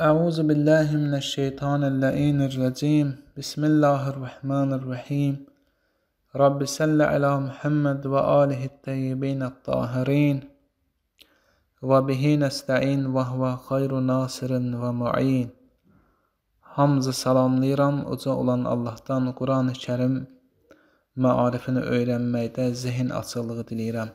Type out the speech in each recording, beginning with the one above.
أعوذ بالله من الشيطان اللئين الرجيم بسم الله الرحمن الرحيم رب صل على محمد وآله الطيبين الطاهرين وبه نستعين وهو خير ناصر ومعين Hamzı salamlayıram uca olan Allahdan Quran-ı Kərim maarifini öyrənməkdə zihin açıqlığı diləyirəm.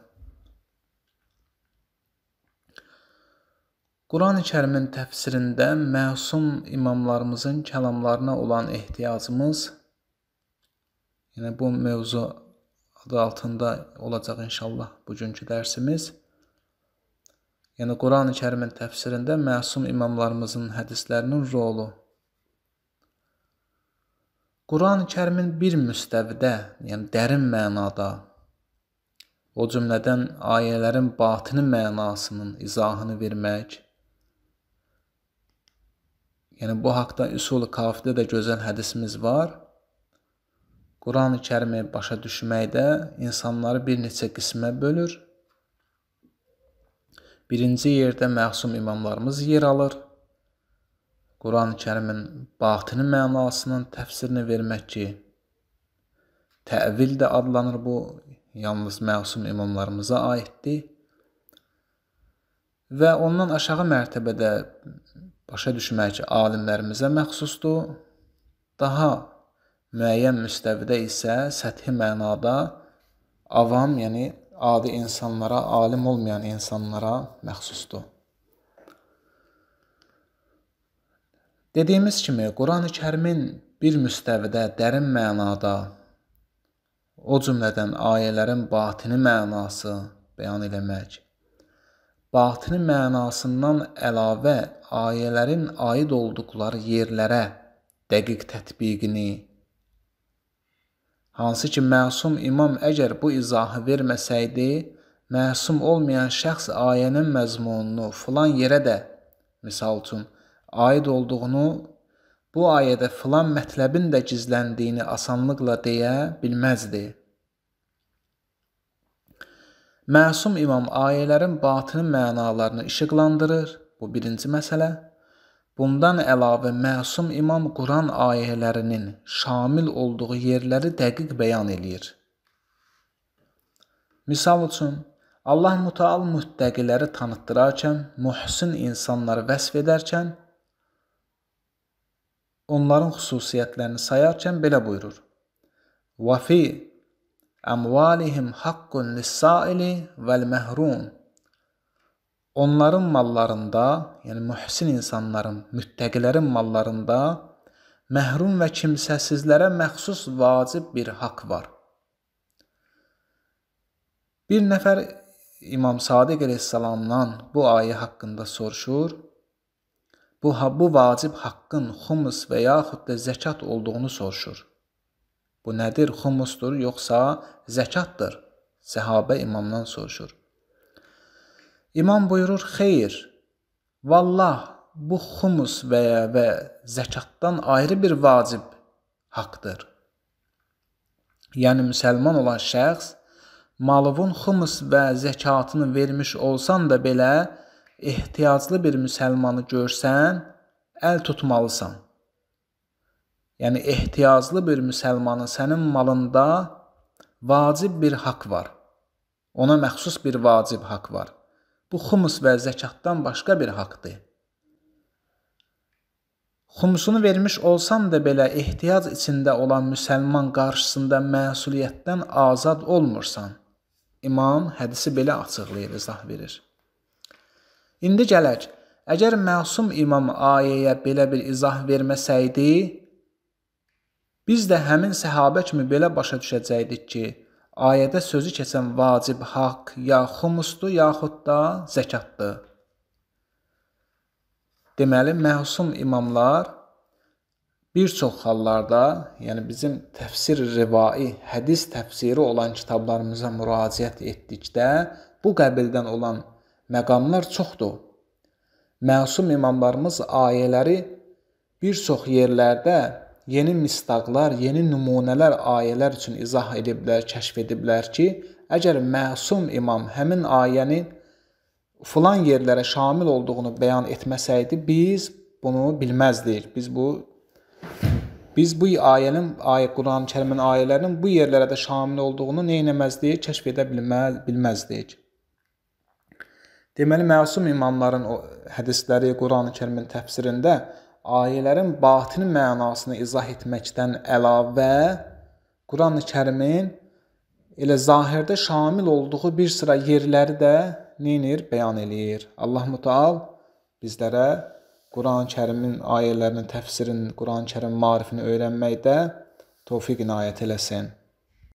Quran-ı kərimin təfsirində məsum imamlarımızın kəlamlarına olan ehtiyacımız, yəni bu mövzu adı altında olacaq inşallah bugünkü dərsimiz, yəni Quran-ı kərimin təfsirində məsum imamlarımızın hədislərinin rolu. Quran-ı kərimin bir müstəvidə, yəni dərin mənada, o cümlədən ayələrin batını mənasının izahını vermək, Yəni, bu haqda üsul kafidə də gözəl hədisimiz var. Quran-ı kərimi başa düşməkdə insanları bir neçə qismə bölür. Birinci yerdə məxsum imamlarımız yer alır. Quran-ı kərimin batini mənasının təfsirini vermək ki, təvil də adlanır bu, yalnız məxsum imamlarımıza aiddir. Və ondan aşağı mərtəbədə başa düşmək alimlərimizə məxsusdur. Daha müəyyən müstəvidə isə səthi mənada avam, yəni adi insanlara, alim olmayan insanlara məxsusdur. Dediyimiz kimi, Qurani-Kərimin bir müstəvidə, dərin mənada, o cümlədən ayələrin batini mənası bəyan eləmək, batini mənasından əlavə ayələrin aid olduqları yerlərə dəqiq tətbiqini hansı ki məsum imam əgər bu izahı verməsəydi, məsum olmayan şəxs ayənin məzmununu filan yerə də misal üçün aid olduğunu bu ayədə filan mətləbin də gizləndiyini asanlıqla deyə bilməzdi. Məsum imam ayələrin batını mənalarını işıqlandırır. Bu birinci məsələ. Bundan əlavə məsum imam Quran ayələrinin şamil olduğu yerləri dəqiq bəyan eləyir. Misal üçün, Allah Mütəal müttəqiləri tanıtdırarkən, mühsin insanları vəsf edərkən, onların xüsusiyyətlərini sayarkən belə buyurur. وَفِي əmvalihim haqqun lis-saili vəl-məhrum. Onların mallarında, yəni mühsin insanların, müttəqilərin mallarında məhrum və kimsəsizlərə məxsus vacib bir haqq var. Bir nəfər İmam Sadiq əleyhissalamdan bu ayə haqqında soruşur. Bu bu vacib haqqın xumus və yaxud da zəkat olduğunu soruşur. Bu nədir? Xumusdur yoxsa zəkatdır? Səhabə imamdan soruşur. İmam buyurur: "Xeyr. Vallah bu xumus və ya və zəkatdan ayrı bir vacib haqqdır." Yəni müsəlman olan şəxs malovun xumus və zəkatını vermiş olsan da belə ehtiyaclı bir müsəlmanı görsən, əl tutmalısan yəni ehtiyaclı bir müsəlmanın sənin malında vacib bir haqq var. Ona məxsus bir vacib haqq var. Bu xumus və zəkatdan başqa bir haqqdır. Xumusunu vermiş olsan da belə ehtiyac içində olan müsəlman qarşısında məsuliyyətdən azad olmursan. İmam hədisi belə açıqlayır, izah verir. İndi gələk, əgər məsum imam ayəyə belə bir izah verməsəydi, Biz də həmin səhabə kimi belə başa düşəcəkdik ki, ayədə sözü keçən vacib haqq ya xumusdur, yaxud da zəkatdır. Deməli, məhsum imamlar bir çox hallarda, yəni bizim təfsir rivai, hədis təfsiri olan kitablarımıza müraciət etdikdə bu qəbildən olan məqamlar çoxdur. Məsum imamlarımız ayələri bir çox yerlərdə yeni mistaqlar, yeni nümunələr ayələr üçün izah ediblər, kəşf ediblər ki, əgər məsum imam həmin ayənin filan yerlərə şamil olduğunu bəyan etməsəydi, biz bunu bilməzdik. Biz bu biz bu ayənin, ayə Quran-Kərimin ayələrinin bu yerlərə də şamil olduğunu nə etməzdik, kəşf edə bilməz, bilməzdik. Deməli, məsum imamların o hədisləri Quran-Kərimin təfsirində ayələrin batini mənasını izah etməkdən əlavə Qurani-Kərimin elə zahirdə şamil olduğu bir sıra yerləri də neynir, bəyan eləyir. Allah Mütəal bizlərə Qurani-Kərimin ayələrinin təfsirinin, Qurani-Kərim maarifini öyrənməkdə tövfiq inayət eləsin.